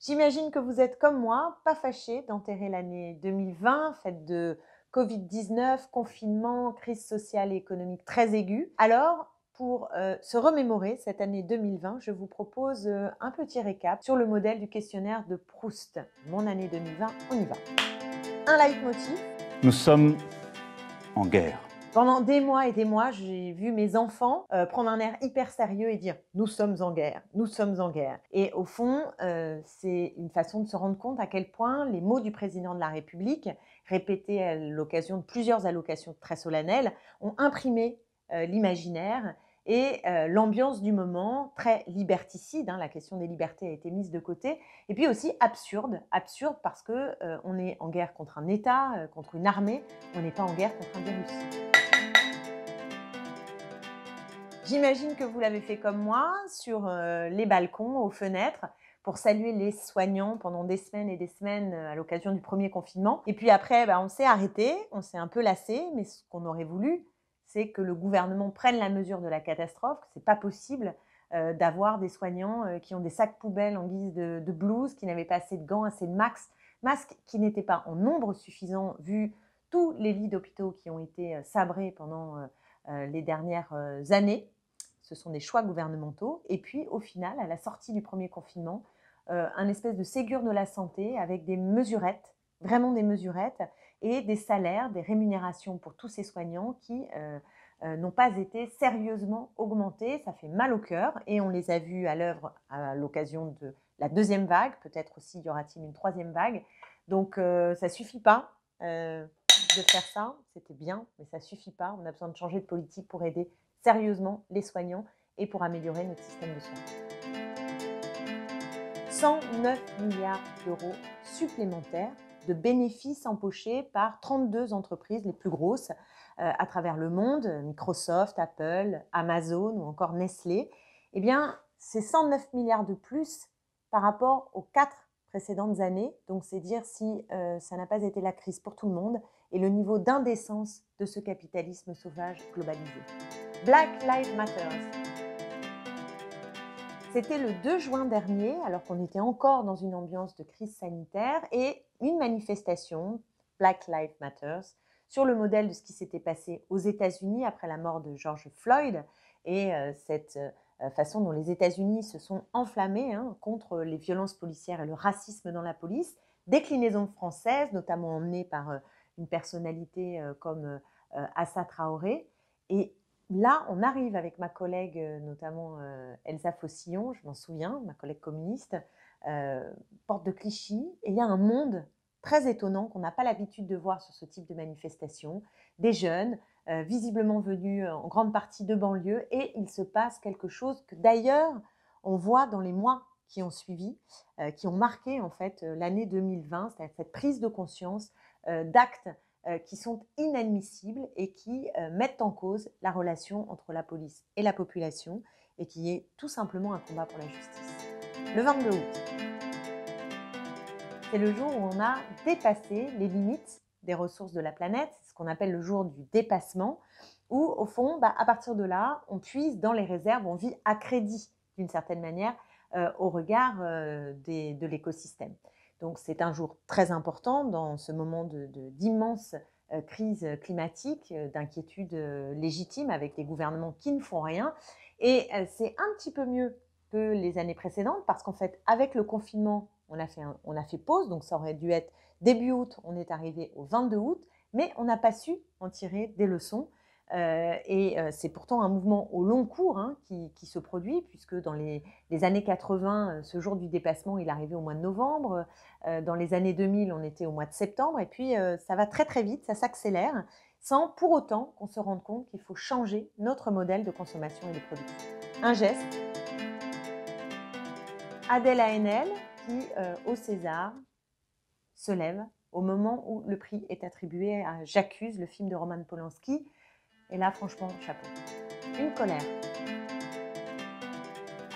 J'imagine que vous êtes comme moi, pas fâché d'enterrer l'année 2020, faite de Covid-19, confinement, crise sociale et économique très aiguë. Alors, pour euh, se remémorer cette année 2020, je vous propose euh, un petit récap sur le modèle du questionnaire de Proust. Mon année 2020, on y va. Un leitmotiv. Nous sommes en guerre. Pendant des mois et des mois, j'ai vu mes enfants euh, prendre un air hyper sérieux et dire « nous sommes en guerre, nous sommes en guerre ». Et au fond, euh, c'est une façon de se rendre compte à quel point les mots du président de la République, répétés à l'occasion de plusieurs allocations très solennelles, ont imprimé euh, l'imaginaire et euh, l'ambiance du moment, très liberticide, hein, la question des libertés a été mise de côté, et puis aussi absurde, absurde parce que euh, on est en guerre contre un État, euh, contre une armée, on n'est pas en guerre contre un virus. J'imagine que vous l'avez fait comme moi, sur les balcons, aux fenêtres, pour saluer les soignants pendant des semaines et des semaines à l'occasion du premier confinement. Et puis après, bah, on s'est arrêté, on s'est un peu lassé, mais ce qu'on aurait voulu, c'est que le gouvernement prenne la mesure de la catastrophe, que ce n'est pas possible euh, d'avoir des soignants euh, qui ont des sacs poubelles en guise de, blouse, qui n'avaient pas assez de gants, assez de max, masques, qui n'étaient pas en nombre suffisant vu tous les lits d'hôpitaux qui ont été euh, sabrés pendant les dernières années. Ce sont des choix gouvernementaux. Et puis, au final, à la sortie du premier confinement, un espèce de Ségur de la santé avec des mesurettes, vraiment des mesurettes, et des salaires, des rémunérations pour tous ces soignants qui euh, euh, n'ont pas été sérieusement augmentés. Ça fait mal au cœur et on les a vus à l'œuvre à l'occasion de la deuxième vague. Peut-être aussi y aura-t-il une troisième vague. Donc euh, ça suffit pas de faire ça. C'était bien, mais ça suffit pas. On a besoin de changer de politique pour aider sérieusement les soignants et pour améliorer notre système de soins. 109 milliards d'euros supplémentaires de bénéfices empochés par 32 entreprises les plus grosses euh, à travers le monde, euh, Microsoft, Apple, Amazon ou encore Nestlé, et eh bien, c'est 109 milliards de plus par rapport aux quatre précédentes années. Donc, c'est dire si euh, ça n'a pas été la crise pour tout le monde et le niveau d'indécence de ce capitalisme sauvage globalisé. Black Lives Matter. C'était le 2 juin dernier, alors qu'on était encore dans une ambiance de crise sanitaire, et une manifestation, Black Lives Matter, sur le modèle de ce qui s'était passé aux États-Unis après la mort de George Floyd et euh, cette euh, façon dont les États-Unis se sont enflammés hein, contre les violences policières et le racisme dans la police, déclinaison française, notamment emmenée par euh, une personnalité comme Assa Traoré. Et là, on arrive avec ma collègue, euh, notamment euh, Elsa Fossillon, je m'en souviens, ma collègue communiste, euh, porte de Clichy, et il y a un monde très étonnant qu'on n'a pas l'habitude de voir sur ce type de manifestation, des jeunes, visiblement venus en grande partie de banlieue, et il se passe quelque chose que d'ailleurs on voit dans les mois qui ont suivi, qui ont marqué en fait l'année 2020, c'est-à-dire cette prise de conscience d'actes euh, qui sont inadmissibles et qui euh, mettent en cause la relation entre la police et la population et qui est tout simplement un combat pour la justice. Le 22 août, c'est le jour où on a dépassé les limites des ressources de la planète, ce qu'on appelle le jour du dépassement, où au fond, bah, à partir de là, on puise dans les réserves, on vit à crédit d'une certaine manière euh, au regard de l'écosystème. Donc c'est un jour très important dans ce moment d'immense de, euh, crise climatique, euh, d'inquiétude euh, légitime avec des gouvernements qui ne font rien. Et c'est un petit peu mieux que les années précédentes parce qu'en fait, avec le confinement, on a, fait on a fait pause, donc ça aurait dû être début août, on est arrivé au 22 août, mais on n'a pas su en tirer des leçons. Euh, et euh, c'est pourtant un mouvement au long cours hein, qui, se produit, puisque dans les, années 80, euh, ce jour du dépassement, il arrivait au mois de novembre. dans les années 2000, on était au mois de septembre. Et puis, ça va très très vite, ça s'accélère, sans pour autant qu'on se rende compte qu'il faut changer notre modèle de consommation et de production. Un geste. Adèle Haenel, qui, au César, se lève au moment où le prix est attribué à J'accuse, le film de Roman Polanski, et là, franchement, chapeau. Une colère.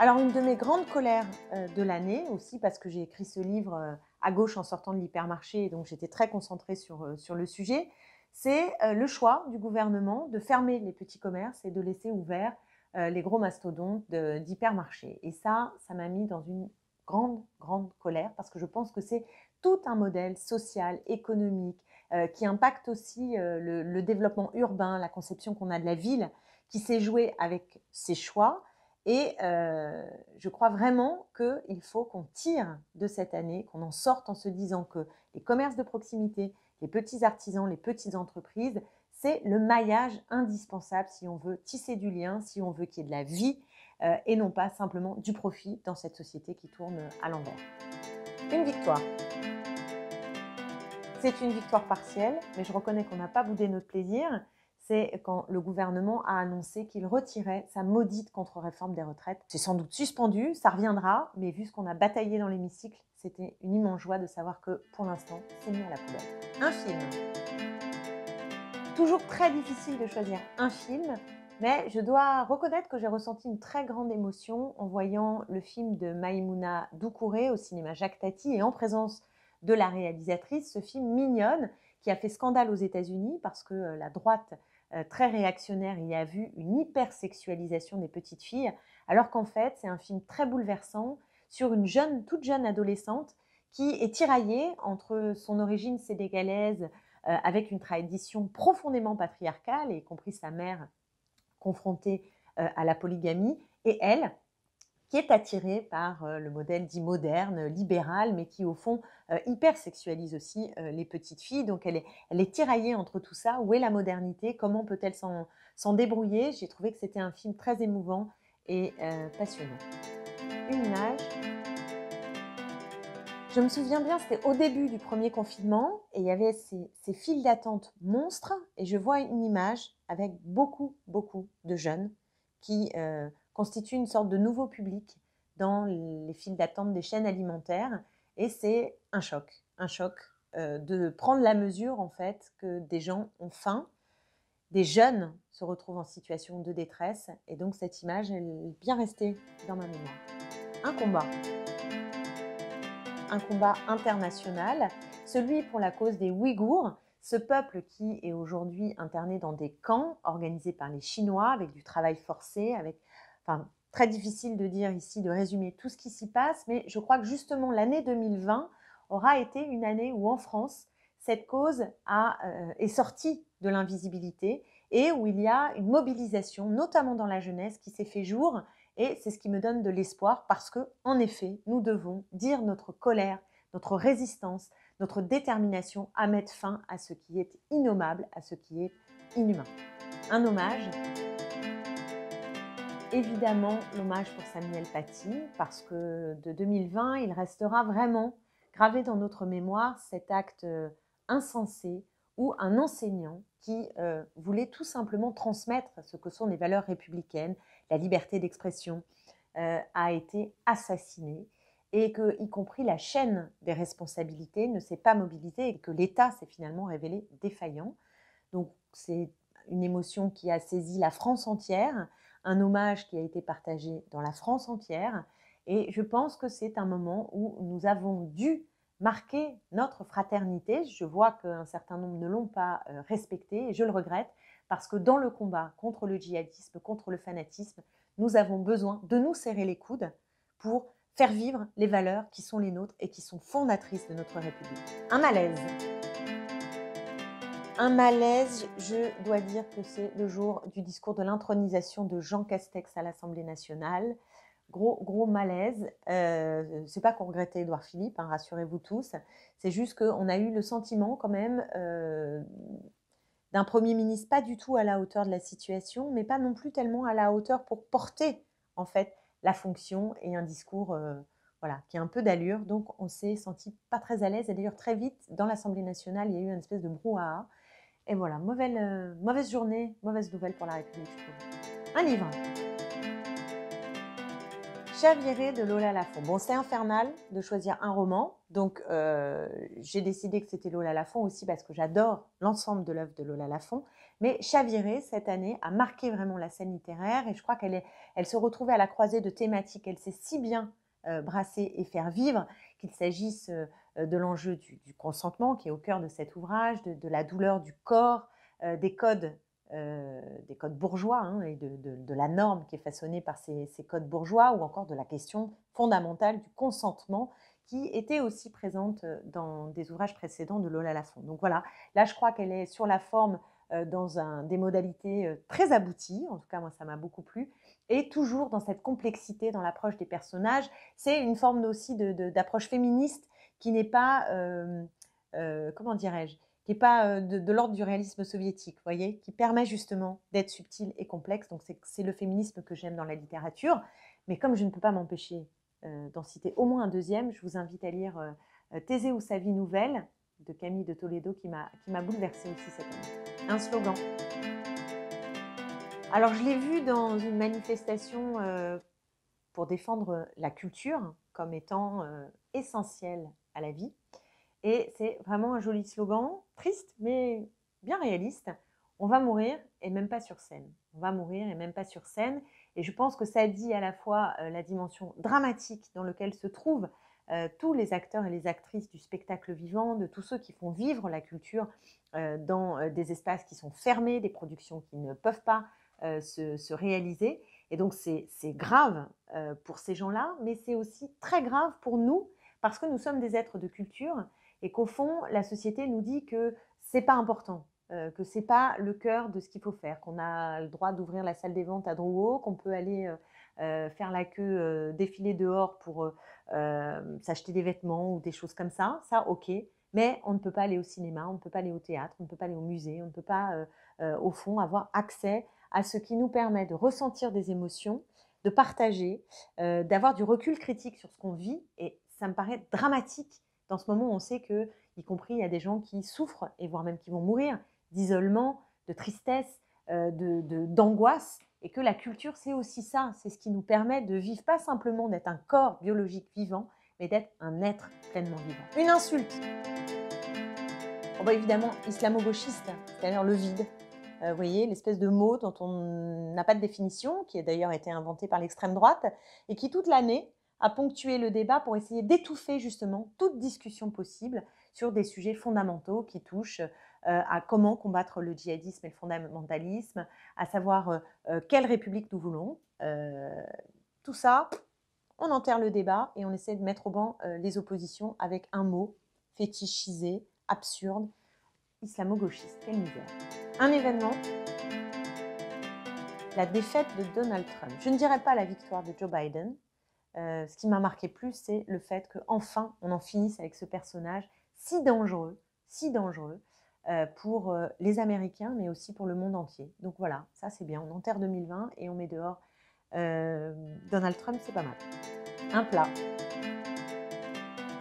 Alors, une de mes grandes colères euh, de l'année, aussi parce que j'ai écrit ce livre euh, à gauche en sortant de l'hypermarché, donc j'étais très concentrée sur, euh, le sujet, c'est le choix du gouvernement de fermer les petits commerces et de laisser ouverts les gros mastodontes d'hypermarchés. Et ça, ça m'a mis dans une grande, grande colère parce que je pense que c'est tout un modèle social, économique, euh, qui impacte aussi euh, le, développement urbain, la conception qu'on a de la ville, qui s'est jouée avec ses choix. Et euh, je crois vraiment qu'il faut qu'on tire de cette année, qu'on en sorte en se disant que les commerces de proximité, les petits artisans, les petites entreprises, c'est le maillage indispensable si on veut tisser du lien, si on veut qu'il y ait de la vie et non pas simplement du profit dans cette société qui tourne à l'envers. Une victoire c'est une victoire partielle, mais je reconnais qu'on n'a pas boudé notre plaisir. C'est quand le gouvernement a annoncé qu'il retirait sa maudite contre-réforme des retraites. C'est sans doute suspendu, ça reviendra, mais vu ce qu'on a bataillé dans l'hémicycle, c'était une immense joie de savoir que pour l'instant, c'est mis la poubelle. Un film. Toujours très difficile de choisir un film, mais je dois reconnaître que j'ai ressenti une très grande émotion en voyant le film de Maïmouna Doukouré au cinéma Jacques Tati et en présence de la réalisatrice, ce film Mignonne, qui a fait scandale aux États-Unis parce que euh, la droite euh, très réactionnaire y a vu une hypersexualisation des petites filles, alors qu'en fait c'est un film très bouleversant sur une jeune, toute jeune adolescente qui est tiraillée entre son origine sénégalaise euh, avec une tradition profondément patriarcale, y compris sa mère confrontée à la polygamie, et elle, qui est attirée par euh, le modèle dit moderne, libéral, mais qui au fond euh, hypersexualise aussi euh, les petites filles. Donc elle est, elle est tiraillée entre tout ça. Où est la modernité Comment peut-elle s'en débrouiller J'ai trouvé que c'était un film très émouvant et passionnant. Une image. Je me souviens bien, c'était au début du premier confinement et il y avait ces, ces files d'attente monstres et je vois une image avec beaucoup, beaucoup de jeunes qui constitue une sorte de nouveau public dans les files d'attente des chaînes alimentaires. Et c'est un choc, un choc euh, de prendre la mesure en fait que des gens ont faim, des jeunes se retrouvent en situation de détresse. Et donc cette image, elle est bien restée dans ma mémoire. Un combat. Un combat international, celui pour la cause des Ouïghours, ce peuple qui est aujourd'hui interné dans des camps organisés par les Chinois avec du travail forcé, avec Enfin, très difficile de dire ici, de résumer tout ce qui s'y passe, mais je crois que justement l'année 2020 aura été une année où en France, cette cause a, euh, est sortie de l'invisibilité et où il y a une mobilisation, notamment dans la jeunesse, qui s'est fait jour. Et c'est ce qui me donne de l'espoir parce que, en effet, nous devons dire notre colère, notre résistance, notre détermination à mettre fin à ce qui est innommable, à ce qui est inhumain. Un hommage évidemment l'hommage pour Samuel Paty, parce que de 2020, il restera vraiment gravé dans notre mémoire cet acte euh, insensé où un enseignant qui euh, voulait tout simplement transmettre ce que sont les valeurs républicaines, la liberté d'expression, euh, a été assassiné et que, y compris la chaîne des responsabilités, ne s'est pas mobilisée et que l'État s'est finalement révélé défaillant. Donc c'est une émotion qui a saisi la France entière un hommage qui a été partagé dans la France entière. Et je pense que c'est un moment où nous avons dû marquer notre fraternité. Je vois qu'un certain nombre ne l'ont pas euh, respecté et je le regrette parce que dans le combat contre le djihadisme, contre le fanatisme, nous avons besoin de nous serrer les coudes pour faire vivre les valeurs qui sont les nôtres et qui sont fondatrices de notre République. Un malaise un malaise, je dois dire que c'est le jour du discours de l'intronisation de Jean Castex à l'Assemblée nationale. Gros, gros malaise. ce euh, c'est pas qu'on regrettait Édouard Philippe, hein, rassurez-vous tous. C'est juste qu'on a eu le sentiment, quand même, euh, d'un Premier ministre pas du tout à la hauteur de la situation, mais pas non plus tellement à la hauteur pour porter, en fait, la fonction et un discours. Euh, voilà, qui a un peu d'allure. Donc, on s'est senti pas très à l'aise. Et d'ailleurs, très vite, dans l'Assemblée nationale, il y a eu une espèce de brouhaha et voilà, euh, mauvaise, journée, mauvaise nouvelle pour la République. Un livre. Chaviré de Lola Lafont. Bon, c'est infernal de choisir un roman. Donc, euh, j'ai décidé que c'était Lola Lafont aussi parce que j'adore l'ensemble de l'œuvre de Lola Lafont. Mais Chaviré, cette année, a marqué vraiment la scène littéraire et je crois qu'elle elle se retrouvait à la croisée de thématiques. Elle sait si bien euh, brasser et faire vivre qu'il s'agisse euh, de l'enjeu du, consentement qui est au cœur de cet ouvrage, de, la douleur du corps, euh, des codes. Euh, des codes bourgeois hein, et de, la norme qui est façonnée par ces, codes bourgeois ou encore de la question fondamentale du consentement qui était aussi présente dans des ouvrages précédents de Lola Lafont. Donc voilà, là je crois qu'elle est sur la forme dans un, des modalités très abouties, en tout cas moi ça m'a beaucoup plu, et toujours dans cette complexité dans l'approche des personnages. C'est une forme aussi d'approche féministe qui n'est pas, euh, euh, comment dirais-je, qui n'est pas euh, de, l'ordre du réalisme soviétique, voyez, qui permet justement d'être subtil et complexe. Donc c'est le féminisme que j'aime dans la littérature. Mais comme je ne peux pas m'empêcher d'en citer au moins un deuxième, je vous invite à lire Thésée ou sa vie nouvelle de Camille de Toledo qui m'a bouleversée aussi cette année. Un slogan. Alors je l'ai vu dans une manifestation pour défendre la culture comme étant essentielle à la vie. Et c'est vraiment un joli slogan, triste mais bien réaliste. On va mourir et même pas sur scène. On va mourir et même pas sur scène. Et je pense que ça dit à la fois euh, la dimension dramatique dans laquelle se trouvent euh, tous les acteurs et les actrices du spectacle vivant, de tous ceux qui font vivre la culture euh, dans des espaces qui sont fermés, des productions qui ne peuvent pas se, réaliser. Et donc c'est grave pour ces gens-là, mais c'est aussi très grave pour nous parce que nous sommes des êtres de culture et qu'au fond, la société nous dit que c'est pas important, que euh, que c'est pas le cœur de ce qu'il faut faire, qu'on a le droit d'ouvrir la salle des ventes à Drouot, qu'on peut aller euh, euh, faire la queue, défiler dehors pour s'acheter des vêtements ou des choses comme ça, ça ok. Mais on ne peut pas aller au cinéma, on ne peut pas aller au théâtre, on ne peut pas aller au musée, on ne peut pas, au fond, avoir accès à ce qui nous permet de ressentir des émotions, de partager, d'avoir du recul critique sur ce qu'on vit et ça me paraît dramatique dans ce moment on sait que, y compris, il y a des gens qui souffrent et voire même qui vont mourir d'isolement, de tristesse, euh, de d'angoisse, et que la culture, c'est aussi ça, c'est ce qui nous permet de vivre, pas simplement d'être un corps biologique vivant, mais d'être un être pleinement vivant. Une insulte On bah, évidemment islamo-gauchiste, c'est-à-dire le vide. Euh, vous voyez, l'espèce de mot dont on n'a pas de définition, qui a d'ailleurs été inventé par l'extrême droite, et qui toute l'année à ponctuer le débat pour essayer d'étouffer justement toute discussion possible sur des sujets fondamentaux qui touchent euh, à comment combattre le djihadisme et le fondamentalisme, à savoir euh, euh, quelle république nous voulons. tout ça, on enterre le débat et on essaie de mettre au banc les oppositions avec un mot fétichisé, absurde, islamo-gauchiste. Quelle misère. Un événement, la défaite de Donald Trump. Je ne dirais pas la victoire de Joe Biden, euh, ce qui m'a marqué plus, c'est le fait qu'enfin, on en finisse avec ce personnage si dangereux, si dangereux euh, pour euh, les Américains, mais aussi pour le monde entier. Donc voilà, ça c'est bien. On enterre 2020 et on met dehors Donald Trump, c'est pas mal. Un plat.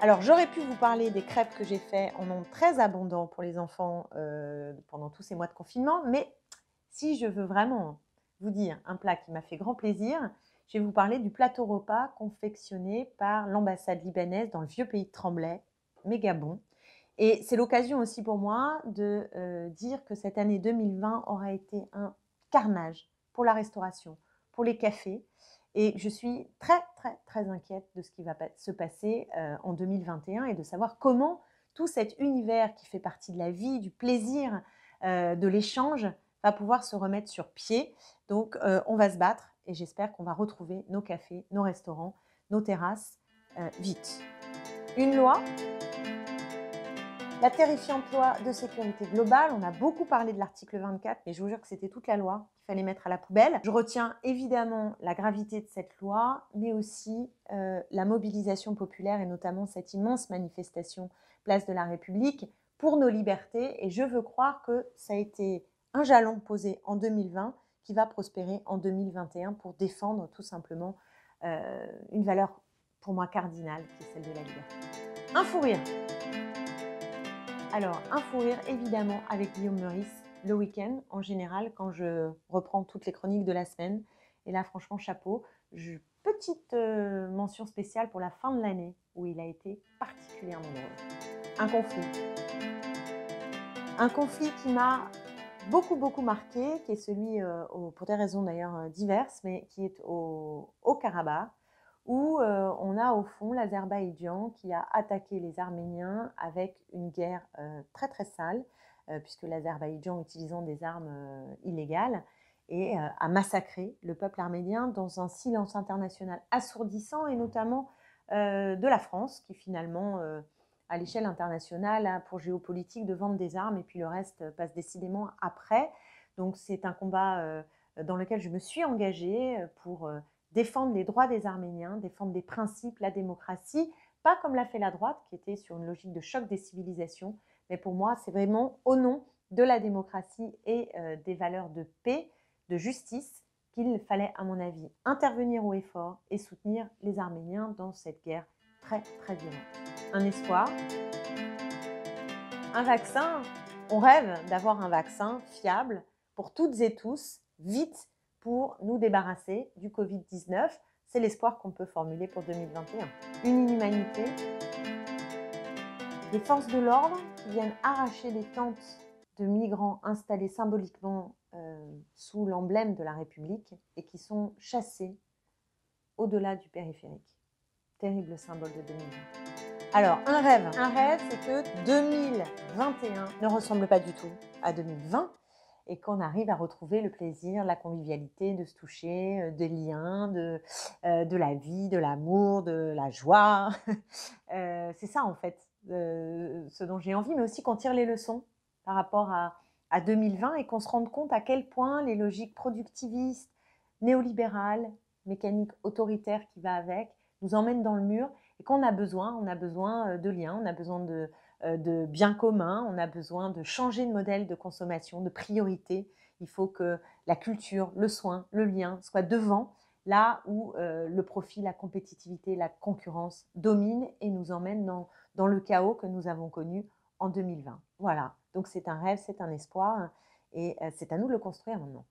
Alors j'aurais pu vous parler des crêpes que j'ai fait en nombre très abondant pour les enfants pendant tous ces mois de confinement, mais si je veux vraiment vous dire un plat qui m'a fait grand plaisir, je vais vous parler du plateau repas confectionné par l'ambassade libanaise dans le vieux pays de Tremblay, méga Et c'est l'occasion aussi pour moi de euh, dire que cette année 2020 aura été un carnage pour la restauration, pour les cafés. Et je suis très, très, très inquiète de ce qui va se passer euh, en 2021 et de savoir comment tout cet univers qui fait partie de la vie, du plaisir, euh, de l'échange, va pouvoir se remettre sur pied. Donc, on va se battre et j'espère qu'on va retrouver nos cafés, nos restaurants, nos terrasses euh, vite. Une loi la terrifiante loi de sécurité globale, on a beaucoup parlé de l'article 24, mais je vous jure que c'était toute la loi qu'il fallait mettre à la poubelle. Je retiens évidemment la gravité de cette loi, mais aussi euh, la mobilisation populaire et notamment cette immense manifestation Place de la République pour nos libertés. Et je veux croire que ça a été un jalon posé en 2020 qui va prospérer en 2021 pour défendre tout simplement euh, une valeur pour moi cardinale qui est celle de la liberté. Un fou rire Alors, un fou rire évidemment avec Guillaume Meurice le week-end en général quand je reprends toutes les chroniques de la semaine. Et là, franchement, chapeau. Je... Petite euh, mention spéciale pour la fin de l'année où il a été particulièrement heureux. Un conflit. Un conflit qui m'a beaucoup, beaucoup marqué, qui est celui, euh, pour des raisons d'ailleurs euh, diverses, mais qui est au, Karabakh, où euh, on a au fond l'Azerbaïdjan qui a attaqué les Arméniens avec une guerre très, très sale, puisque l'Azerbaïdjan, utilisant des armes illégales, et a massacré le peuple arménien dans un silence international assourdissant, et notamment de la France, qui finalement à l'échelle internationale hein, pour géopolitique de vendre des armes et puis le reste euh, passe décidément après. Donc c'est un combat euh, dans lequel je me suis engagée euh, pour défendre les droits des Arméniens, défendre des principes, la démocratie, pas comme l'a fait la droite qui était sur une logique de choc des civilisations, mais pour moi c'est vraiment au nom de la démocratie et des valeurs de paix, de justice qu'il fallait à mon avis intervenir au effort et soutenir les Arméniens dans cette guerre très très violente un espoir. Un vaccin, on rêve d'avoir un vaccin fiable pour toutes et tous, vite, pour nous débarrasser du Covid-19. C'est l'espoir qu'on peut formuler pour 2021. Une inhumanité. Des forces de l'ordre qui viennent arracher des tentes de migrants installés symboliquement euh, sous l'emblème de la République et qui sont chassés au-delà du périphérique. Terrible symbole de 2020. Alors, un rêve. Un rêve, c'est que 2021 ne ressemble pas du tout à 2020 et qu'on arrive à retrouver le plaisir, la convivialité, de se toucher, euh, des liens, euh, de, la vie, de l'amour, de la joie. Euh, c'est ça, en fait, ce dont j'ai envie, mais aussi qu'on tire les leçons par rapport à, à 2020 et qu'on se rende compte à quel point les logiques productivistes, néolibérales, mécaniques autoritaires qui va avec, nous emmènent dans le mur qu'on a besoin, on a besoin euh, de liens, on a besoin de, euh, de biens communs, on a besoin de changer de modèle de consommation, de priorité. Il faut que la culture, le soin, le lien soient devant là où euh, le profit, la compétitivité, la concurrence dominent et nous emmènent dans, le chaos que nous avons connu en 2020. Voilà, donc c'est un rêve, c'est un espoir et c'est à nous de le construire maintenant.